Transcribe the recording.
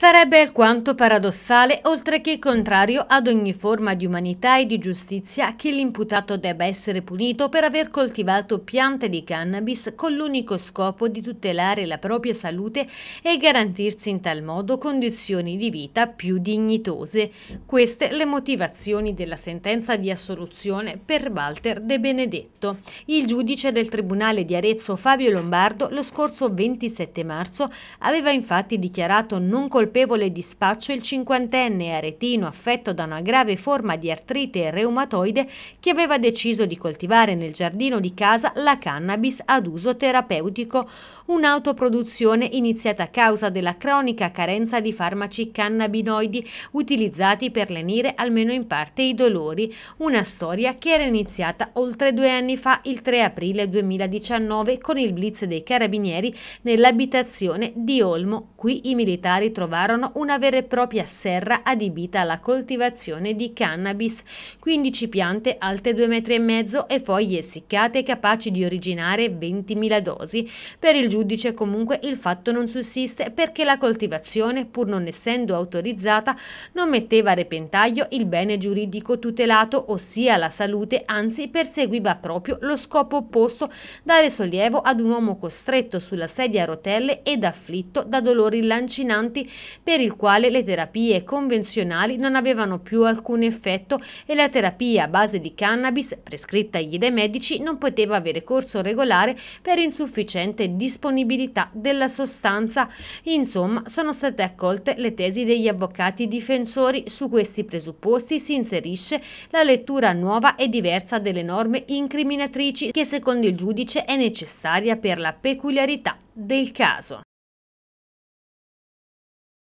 Sarebbe alquanto paradossale, oltre che contrario ad ogni forma di umanità e di giustizia, che l'imputato debba essere punito per aver coltivato piante di cannabis con l'unico scopo di tutelare la propria salute e garantirsi in tal modo condizioni di vita più dignitose. Queste le motivazioni della sentenza di assoluzione per Walter De Benedetto. Il giudice del Tribunale di Arezzo Fabio Lombardo lo scorso 27 marzo aveva infatti dichiarato non colpevole colpevole di spaccio il cinquantenne aretino affetto da una grave forma di artrite reumatoide che aveva deciso di coltivare nel giardino di casa la cannabis ad uso terapeutico, un'autoproduzione iniziata a causa della cronica carenza di farmaci cannabinoidi utilizzati per lenire almeno in parte i dolori, una storia che era iniziata oltre due anni fa, il 3 aprile 2019, con il blitz dei carabinieri nell'abitazione di Olmo. Qui i militari trovarono trovarono una vera e propria serra adibita alla coltivazione di cannabis, 15 piante alte 2,5 metri e mezzo e foglie essiccate capaci di originare 20.000 dosi. Per il giudice comunque il fatto non sussiste perché la coltivazione, pur non essendo autorizzata, non metteva a repentaglio il bene giuridico tutelato, ossia la salute, anzi perseguiva proprio lo scopo opposto, dare sollievo ad un uomo costretto sulla sedia a rotelle ed afflitto da dolori lancinanti per il quale le terapie convenzionali non avevano più alcun effetto e la terapia a base di cannabis prescritta agli dai medici non poteva avere corso regolare per insufficiente disponibilità della sostanza. Insomma, sono state accolte le tesi degli avvocati difensori. Su questi presupposti si inserisce la lettura nuova e diversa delle norme incriminatrici che secondo il giudice è necessaria per la peculiarità del caso.